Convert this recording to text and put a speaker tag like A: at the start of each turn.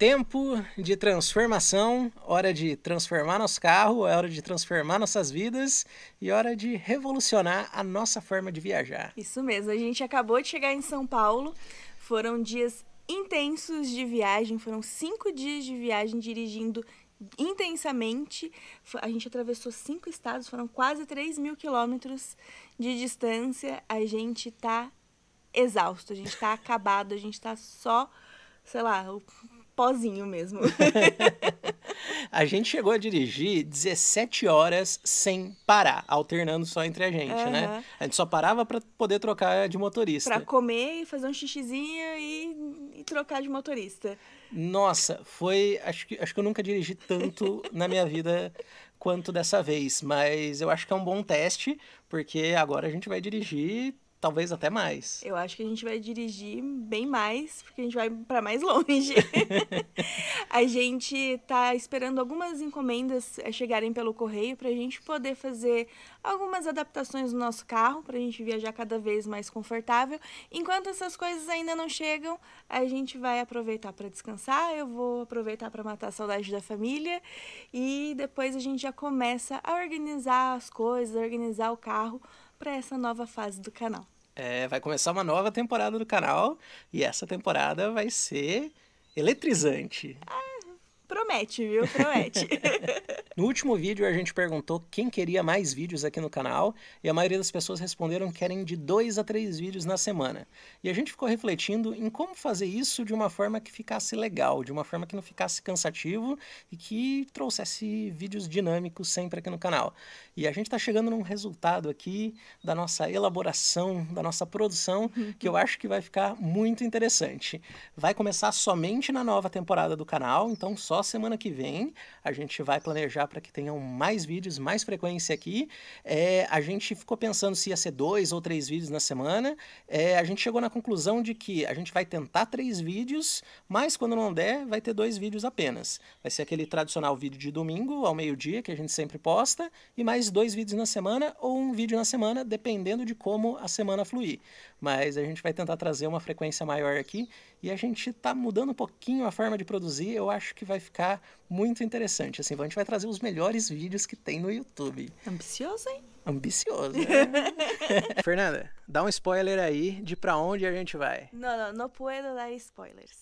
A: tempo de transformação, hora de transformar nosso carro, é hora de transformar nossas vidas e hora de revolucionar a nossa forma de viajar.
B: Isso mesmo, a gente acabou de chegar em São Paulo, foram dias intensos de viagem, foram cinco dias de viagem dirigindo intensamente. A gente atravessou cinco estados, foram quase 3 mil quilômetros de distância. A gente tá exausto, a gente tá acabado, a gente tá só, sei lá, pozinho mesmo.
A: a gente chegou a dirigir 17 horas sem parar, alternando só entre a gente, uhum. né? A gente só parava para poder trocar de motorista. Para
B: comer e fazer um xixizinho e, e trocar de motorista.
A: Nossa, foi. Acho que, acho que eu nunca dirigi tanto na minha vida quanto dessa vez, mas eu acho que é um bom teste, porque agora a gente vai dirigir Talvez até
B: mais. Eu acho que a gente vai dirigir bem mais, porque a gente vai para mais longe. a gente está esperando algumas encomendas eh, chegarem pelo correio para a gente poder fazer algumas adaptações no nosso carro, para a gente viajar cada vez mais confortável. Enquanto essas coisas ainda não chegam, a gente vai aproveitar para descansar, eu vou aproveitar para matar a saudade da família e depois a gente já começa a organizar as coisas, organizar o carro para essa nova fase do canal.
A: É, vai começar uma nova temporada do canal e essa temporada vai ser eletrizante. Ah!
B: Promete, viu? Promete.
A: no último vídeo, a gente perguntou quem queria mais vídeos aqui no canal e a maioria das pessoas responderam que querem de dois a três vídeos na semana. E a gente ficou refletindo em como fazer isso de uma forma que ficasse legal, de uma forma que não ficasse cansativo e que trouxesse vídeos dinâmicos sempre aqui no canal. E a gente está chegando num resultado aqui da nossa elaboração, da nossa produção, que eu acho que vai ficar muito interessante. Vai começar somente na nova temporada do canal, então só semana que vem. A gente vai planejar para que tenham mais vídeos, mais frequência aqui. É, a gente ficou pensando se ia ser dois ou três vídeos na semana. É, a gente chegou na conclusão de que a gente vai tentar três vídeos, mas quando não der, vai ter dois vídeos apenas. Vai ser aquele tradicional vídeo de domingo, ao meio-dia, que a gente sempre posta, e mais dois vídeos na semana ou um vídeo na semana, dependendo de como a semana fluir. Mas a gente vai tentar trazer uma frequência maior aqui e a gente está mudando um pouquinho a forma de produzir. Eu acho que vai ficar ficar muito interessante. Assim, a gente vai trazer os melhores vídeos que tem no YouTube. Ambicioso, hein? Ambicioso. Né? Fernanda, dá um spoiler aí de pra onde a gente vai.
B: Não, não, não puedo dar spoilers.